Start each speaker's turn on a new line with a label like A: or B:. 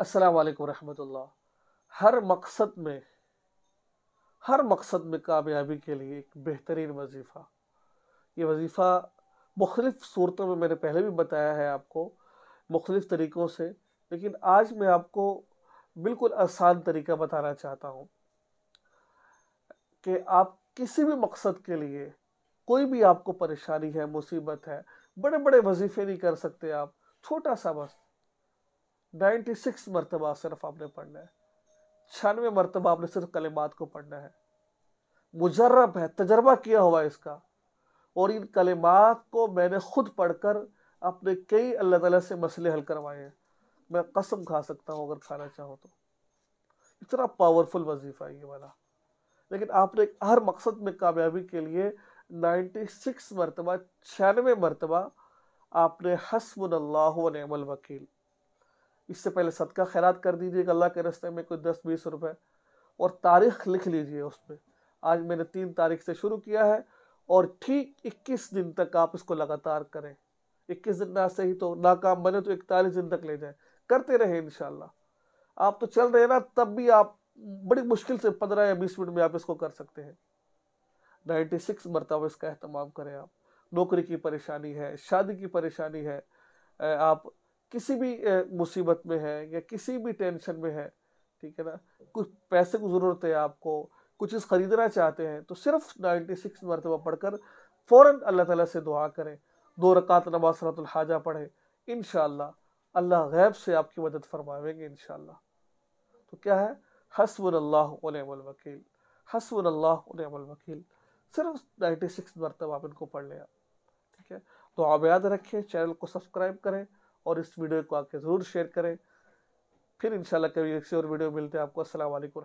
A: असलकम रहमतुल्ला हर मकसद में हर मकसद में कामयाबी के लिए एक बेहतरीन वजीफ़ा ये वजीफ़ा मुख्तफ सूरतों में मैंने पहले भी बताया है आपको मुख्तलिफ़ तरीक़ों से लेकिन आज मैं आपको बिल्कुल आसान तरीका बताना चाहता हूँ कि आप किसी भी मकसद के लिए कोई भी आपको परेशानी है मुसीबत है बड़े बड़े वजीफ़े नहीं कर सकते आप छोटा सा बस नाइन्टी सिक्स मरतबा सिर्फ आपने पढ़ना है छियानवे मरतबा आपने सिर्फ कलेमात को पढ़ना है मुजर्रब है तजर्बा किया हुआ है इसका और इन कलेमात को मैंने खुद पढ़कर अपने कई अल्लाह तला से मसले हल करवाए हैं मैं कसम खा सकता हूँ अगर खाना चाहो तो इतना पावरफुल वजीफ़ा है ये वाला लेकिन आपने हर मकसद में कामयाबी के लिए 96 मरतबा छियानवे मरतबा आपने हसबन अल्लाह वकील इससे पहले सदका खैरात कर दीजिएगा अल्लाह के रस्ते में कोई दस बीस रुपए और तारीख लिख लीजिए उसमें आज मैंने तीन तारीख से शुरू किया है और ठीक इक्कीस दिन तक आप इसको लगातार करें इक्कीस दिन ना सही तो नाकाम बने तो इकतालीस दिन तक ले जाए करते रहे इन आप तो चल रहे ना तब भी आप बड़ी मुश्किल से पंद्रह या बीस मिनट में आप इसको कर सकते हैं नाइन्टी सिक्स मरतब इसका अहतमाम करें आप नौकरी की परेशानी है शादी की परेशानी है आप किसी भी मुसीबत में है या किसी भी टेंशन में है ठीक है ना कुछ पैसे की ज़रूरत है आपको कुछ चीज़ ख़रीदना चाहते हैं तो सिर्फ 96 सिक्स मरतबा पढ़कर फ़ौर अल्लाह ताला से दुआ करें दो रकात नमाज हाजा पढ़ें इन अल्लाह गैब से आपकी मदद फरमाएंगे इन तो क्या है हसबन वकील सिर्फ नाइन्टी सिक्स मरतबा आप इनको पढ़ लें ठीक है तो आप याद रखें चैनल को सब्सक्राइब करें और इस वीडियो को आके ज़रूर शेयर करें फिर इंशाल्लाह कभी एक और वीडियो मिलते हैं आपको असल